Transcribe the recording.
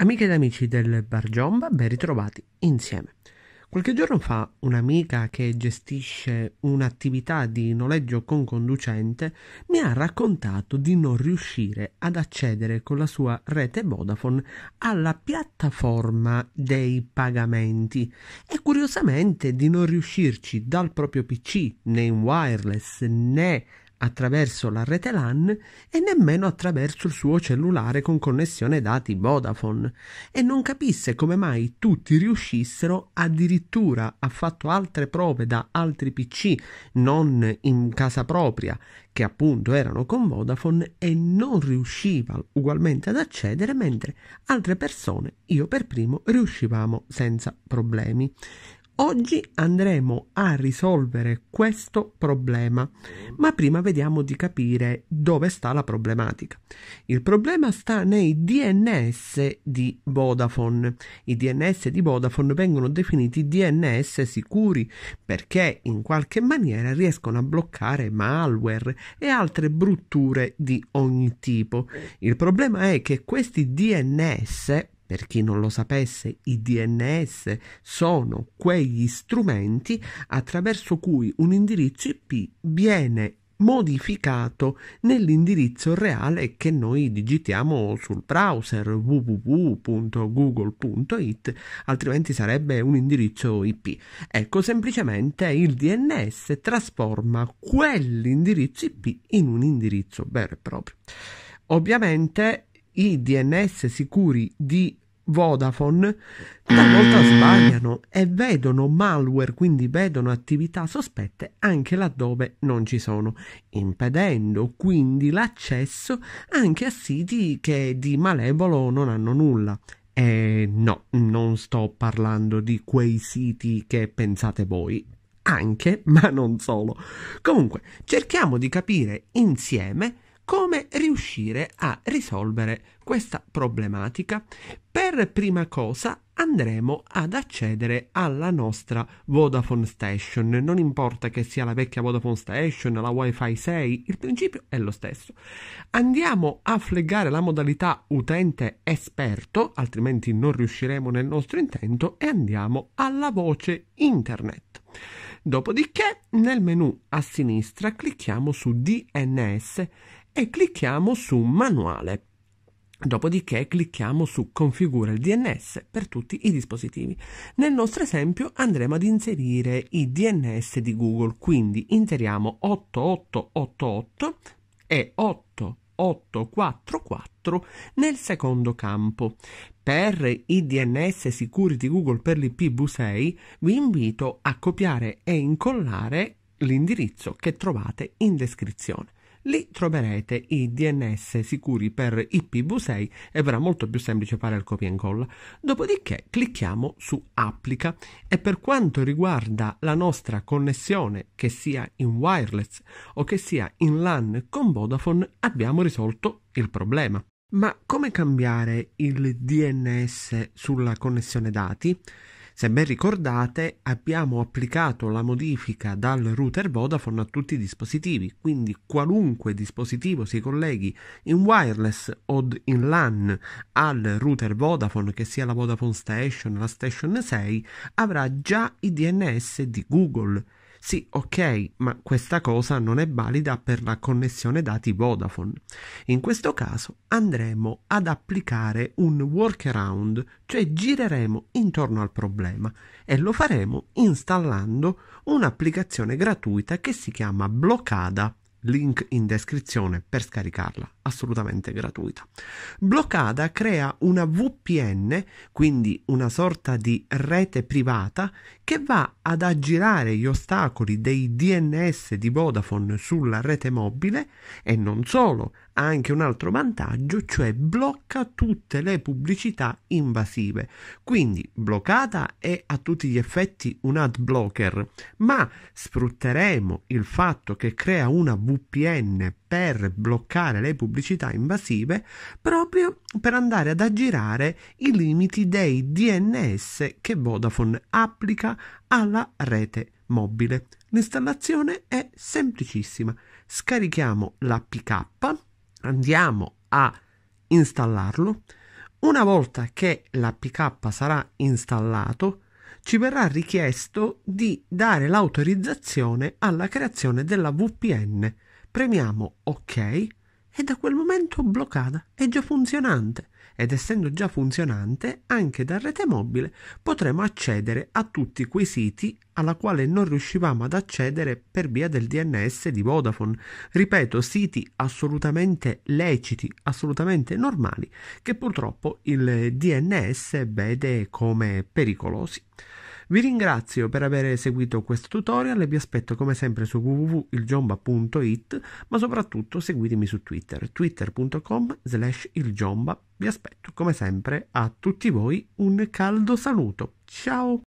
Amiche ed amici del Bar Giomba, ben ritrovati insieme. Qualche giorno fa un'amica che gestisce un'attività di noleggio con conducente mi ha raccontato di non riuscire ad accedere con la sua rete Vodafone alla piattaforma dei pagamenti e curiosamente di non riuscirci dal proprio PC né in wireless né attraverso la rete LAN e nemmeno attraverso il suo cellulare con connessione dati Vodafone e non capisse come mai tutti riuscissero addirittura ha fatto altre prove da altri PC non in casa propria che appunto erano con Vodafone e non riusciva ugualmente ad accedere mentre altre persone io per primo riuscivamo senza problemi Oggi andremo a risolvere questo problema, ma prima vediamo di capire dove sta la problematica. Il problema sta nei DNS di Vodafone. I DNS di Vodafone vengono definiti DNS sicuri perché in qualche maniera riescono a bloccare malware e altre brutture di ogni tipo. Il problema è che questi DNS per chi non lo sapesse, i DNS sono quegli strumenti attraverso cui un indirizzo IP viene modificato nell'indirizzo reale che noi digitiamo sul browser www.google.it, altrimenti sarebbe un indirizzo IP. Ecco, semplicemente il DNS trasforma quell'indirizzo IP in un indirizzo vero e proprio. Ovviamente i DNS sicuri di Vodafone talvolta sbagliano e vedono malware, quindi vedono attività sospette anche laddove non ci sono, impedendo quindi l'accesso anche a siti che di malevolo non hanno nulla. E no, non sto parlando di quei siti che pensate voi, anche, ma non solo. Comunque, cerchiamo di capire insieme come riuscire a risolvere questa problematica? Per prima cosa andremo ad accedere alla nostra Vodafone Station. Non importa che sia la vecchia Vodafone Station, la WiFi 6, il principio è lo stesso. Andiamo a fleggare la modalità utente esperto, altrimenti non riusciremo nel nostro intento, e andiamo alla voce internet. Dopodiché nel menu a sinistra clicchiamo su DNS e clicchiamo su manuale. Dopodiché clicchiamo su configura il DNS per tutti i dispositivi. Nel nostro esempio andremo ad inserire i DNS di Google, quindi inseriamo 8888 e 8844 nel secondo campo. Per i DNS sicuri di Google per l'IPv6 vi invito a copiare e incollare l'indirizzo che trovate in descrizione. Lì troverete i DNS sicuri per IPv6 e verrà molto più semplice fare il copia e incolla. Dopodiché clicchiamo su applica e per quanto riguarda la nostra connessione che sia in wireless o che sia in LAN con Vodafone abbiamo risolto il problema. Ma come cambiare il DNS sulla connessione dati? Se ben ricordate, abbiamo applicato la modifica dal router Vodafone a tutti i dispositivi, quindi qualunque dispositivo si colleghi in wireless o in LAN al router Vodafone, che sia la Vodafone Station, la Station 6, avrà già i DNS di Google sì, ok, ma questa cosa non è valida per la connessione dati Vodafone. In questo caso andremo ad applicare un workaround, cioè gireremo intorno al problema e lo faremo installando un'applicazione gratuita che si chiama Bloccada link in descrizione per scaricarla, assolutamente gratuita. Bloccada crea una VPN, quindi una sorta di rete privata che va ad aggirare gli ostacoli dei DNS di Vodafone sulla rete mobile e non solo, ha anche un altro vantaggio, cioè blocca tutte le pubblicità invasive. Quindi bloccata è a tutti gli effetti un ad blocker, ma sfrutteremo il fatto che crea una VPN VPN per bloccare le pubblicità invasive proprio per andare ad aggirare i limiti dei DNS che Vodafone applica alla rete mobile. L'installazione è semplicissima. Scarichiamo la PK, andiamo a installarlo. Una volta che l'APK sarà installato, ci verrà richiesto di dare l'autorizzazione alla creazione della VPN. Premiamo OK e da quel momento bloccata, è già funzionante ed essendo già funzionante anche da rete mobile potremo accedere a tutti quei siti alla quale non riuscivamo ad accedere per via del DNS di Vodafone. Ripeto, siti assolutamente leciti, assolutamente normali, che purtroppo il DNS vede come pericolosi. Vi ringrazio per aver seguito questo tutorial e vi aspetto come sempre su www.ilgiomba.it, ma soprattutto seguitemi su Twitter, twitter.com slash ilgiomba. Vi aspetto come sempre a tutti voi un caldo saluto. Ciao!